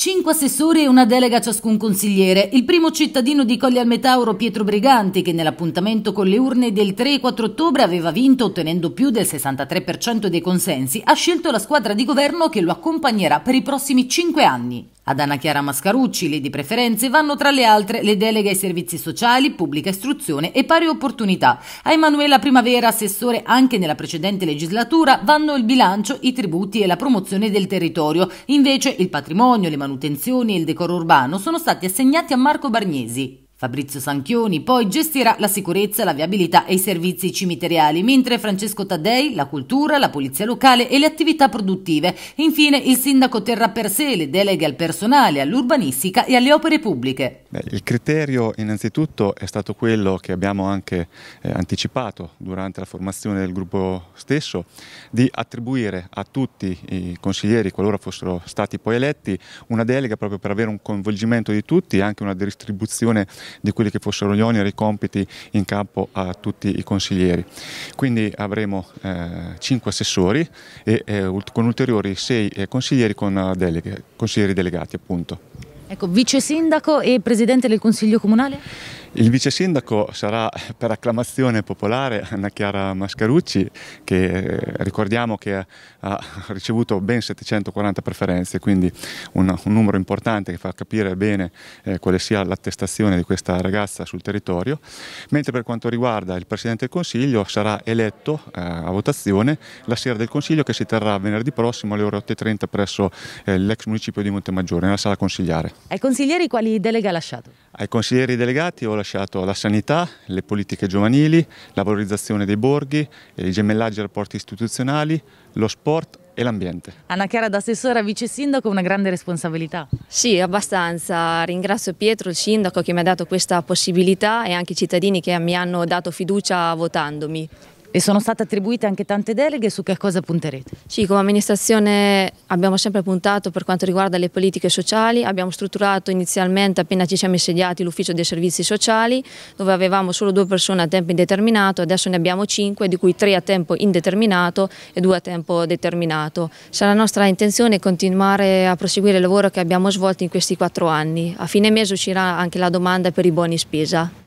Cinque assessori e una delega a ciascun consigliere. Il primo cittadino di Colle al Metauro, Pietro Briganti, che nell'appuntamento con le urne del 3 e 4 ottobre aveva vinto ottenendo più del 63% dei consensi, ha scelto la squadra di governo che lo accompagnerà per i prossimi cinque anni. Ad Anna Chiara Mascarucci le di preferenze vanno tra le altre le deleghe ai servizi sociali, pubblica istruzione e pari opportunità. A Emanuela Primavera, assessore anche nella precedente legislatura, vanno il bilancio, i tributi e la promozione del territorio. Invece il patrimonio, le manutenzioni e il decoro urbano sono stati assegnati a Marco Bargnesi. Fabrizio Sanchioni poi gestirà la sicurezza, la viabilità e i servizi cimiteriali, mentre Francesco Taddei la cultura, la polizia locale e le attività produttive. Infine il sindaco terrà per sé le deleghe al personale, all'urbanistica e alle opere pubbliche. Il criterio innanzitutto è stato quello che abbiamo anche eh, anticipato durante la formazione del gruppo stesso, di attribuire a tutti i consiglieri, qualora fossero stati poi eletti, una delega proprio per avere un coinvolgimento di tutti e anche una distribuzione di quelli che fossero gli oneri e i compiti in campo a tutti i consiglieri. Quindi avremo eh, assessori e eh, con ulteriori sei eh, consiglieri con eh, deleghe, consiglieri delegati appunto. Ecco, vice sindaco e presidente del Consiglio Comunale? Il vice sindaco sarà per acclamazione popolare Anna Chiara Mascarucci che eh, ricordiamo che ha ricevuto ben 740 preferenze, quindi un, un numero importante che fa capire bene eh, quale sia l'attestazione di questa ragazza sul territorio, mentre per quanto riguarda il Presidente del Consiglio sarà eletto eh, a votazione la sera del Consiglio che si terrà venerdì prossimo alle ore 8.30 presso eh, l'ex municipio di Montemaggiore nella sala consigliare. Ai consiglieri quali delega ha lasciato? Ai consiglieri delegati ho lasciato la sanità, le politiche giovanili, la valorizzazione dei borghi, i gemellaggi ai rapporti istituzionali, lo sport e l'ambiente. Anna Chiara da assessore a vice sindaco una grande responsabilità. Sì, abbastanza. Ringrazio Pietro, il sindaco, che mi ha dato questa possibilità e anche i cittadini che mi hanno dato fiducia votandomi. E sono state attribuite anche tante deleghe, su che cosa punterete? Sì, come amministrazione abbiamo sempre puntato per quanto riguarda le politiche sociali, abbiamo strutturato inizialmente appena ci siamo insediati l'ufficio dei servizi sociali dove avevamo solo due persone a tempo indeterminato, adesso ne abbiamo cinque di cui tre a tempo indeterminato e due a tempo determinato. Sarà nostra intenzione continuare a proseguire il lavoro che abbiamo svolto in questi quattro anni, a fine mese uscirà anche la domanda per i buoni spesa.